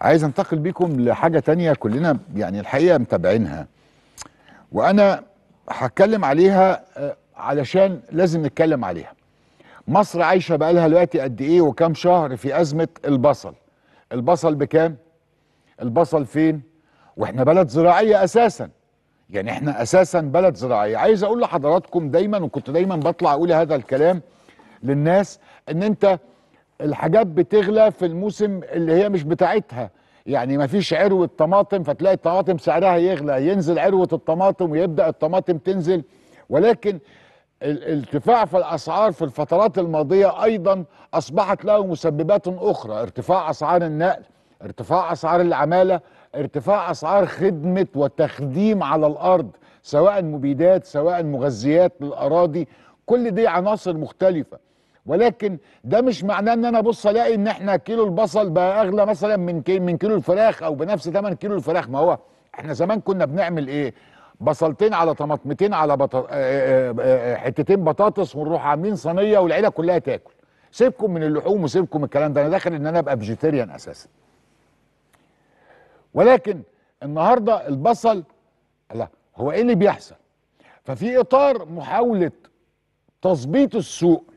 عايز انتقل بيكم لحاجه تانية كلنا يعني الحقيقه متابعينها وانا هتكلم عليها آه، علشان لازم نتكلم عليها مصر عايشه بقالها دلوقتي قد ايه وكام شهر في ازمه البصل البصل بكام البصل فين واحنا بلد زراعيه اساسا يعني احنا اساسا بلد زراعيه عايز اقول لحضراتكم دايما وكنت دايما بطلع اقول هذا الكلام للناس ان انت الحاجات بتغلى في الموسم اللي هي مش بتاعتها يعني مفيش عروه طماطم فتلاقي الطماطم سعرها يغلى ينزل عروه الطماطم ويبدا الطماطم تنزل ولكن الارتفاع في الاسعار في الفترات الماضيه ايضا اصبحت له مسببات اخرى ارتفاع اسعار النقل ارتفاع اسعار العماله ارتفاع اسعار خدمه وتخديم على الارض سواء مبيدات سواء مغذيات للاراضي كل دي عناصر مختلفه ولكن ده مش معناه ان انا ابص الاقي ان احنا كيلو البصل بقى اغلى مثلا من من كيلو الفراخ او بنفس ثمن كيلو الفراخ ما هو احنا زمان كنا بنعمل ايه بصلتين على طماطمتين على بط... حتتين بطاطس ونروح عاملين صينيه والعيله كلها تاكل سيبكم من اللحوم وسيبكم من الكلام ده انا داخل ان انا ابقى فيجيتيريان اساسا ولكن النهارده البصل لا هو ايه اللي بيحصل ففي اطار محاوله تظبيط السوق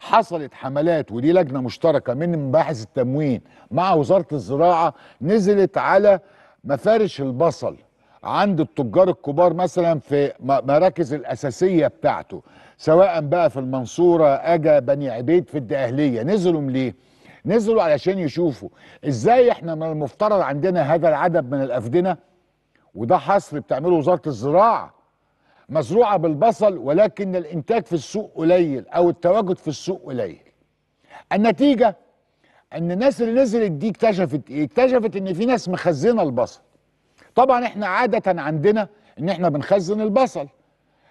حصلت حملات ودي لجنه مشتركه من مباحث التموين مع وزاره الزراعه نزلت على مفارش البصل عند التجار الكبار مثلا في مراكز الاساسيه بتاعته سواء بقى في المنصوره اجا بني عبيد في الدقهليه نزلوا ليه؟ نزلوا علشان يشوفوا ازاي احنا من المفترض عندنا هذا العدد من الافدنه وده حصر بتعمله وزاره الزراعه مزروعه بالبصل ولكن الانتاج في السوق قليل او التواجد في السوق قليل النتيجه ان الناس اللي نزلت دي اكتشفت ايه اكتشفت ان في ناس مخزنه البصل طبعا احنا عاده عندنا ان احنا بنخزن البصل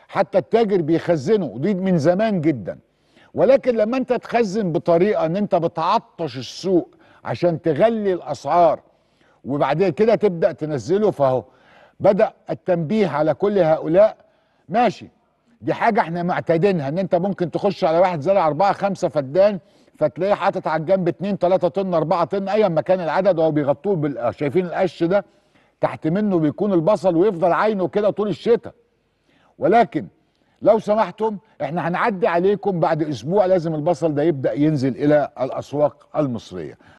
حتى التاجر بيخزنه ودي من زمان جدا ولكن لما انت تخزن بطريقه ان انت بتعطش السوق عشان تغلي الاسعار وبعد كده تبدا تنزله فهو بدا التنبيه على كل هؤلاء ماشي دي حاجه احنا معتادينها ان انت ممكن تخش على واحد زرع أربعة خمسة فدان فتلاقيه حاطط على الجنب 2 3 طن 4 طن ايا ما كان العدد وهو بيغطوه بال... شايفين القش ده تحت منه بيكون البصل ويفضل عينه كده طول الشتاء ولكن لو سمحتم احنا هنعدي عليكم بعد اسبوع لازم البصل ده يبدا ينزل الى الاسواق المصريه